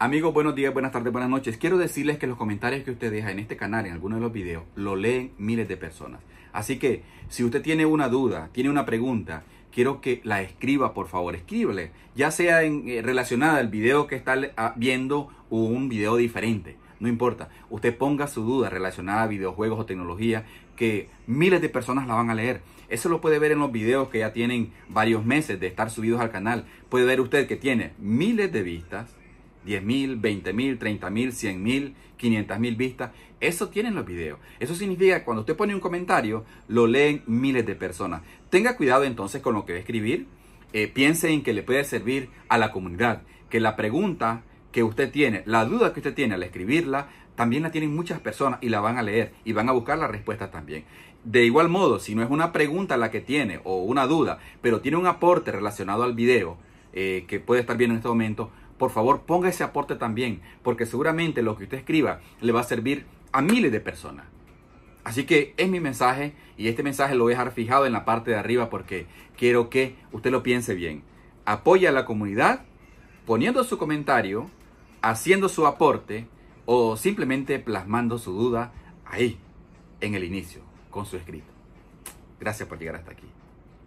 Amigos, buenos días, buenas tardes, buenas noches. Quiero decirles que los comentarios que usted deja en este canal, en alguno de los videos, lo leen miles de personas. Así que si usted tiene una duda, tiene una pregunta, quiero que la escriba, por favor, escríbele, ya sea en, eh, relacionada al video que está ah, viendo o un video diferente. No importa, usted ponga su duda relacionada a videojuegos o tecnología, que miles de personas la van a leer. Eso lo puede ver en los videos que ya tienen varios meses de estar subidos al canal. Puede ver usted que tiene miles de vistas, 10.000, 20.000, 30.000, mil, 500.000 mil, mil, mil vistas. Eso tienen los videos. Eso significa que cuando usted pone un comentario, lo leen miles de personas. Tenga cuidado entonces con lo que va a escribir. Eh, piense en que le puede servir a la comunidad. Que la pregunta que usted tiene, la duda que usted tiene al escribirla, también la tienen muchas personas y la van a leer y van a buscar la respuesta también. De igual modo, si no es una pregunta la que tiene o una duda, pero tiene un aporte relacionado al video eh, que puede estar viendo en este momento, por favor ponga ese aporte también, porque seguramente lo que usted escriba le va a servir a miles de personas. Así que es mi mensaje y este mensaje lo voy a dejar fijado en la parte de arriba porque quiero que usted lo piense bien. Apoya a la comunidad poniendo su comentario, haciendo su aporte o simplemente plasmando su duda ahí, en el inicio, con su escrito. Gracias por llegar hasta aquí.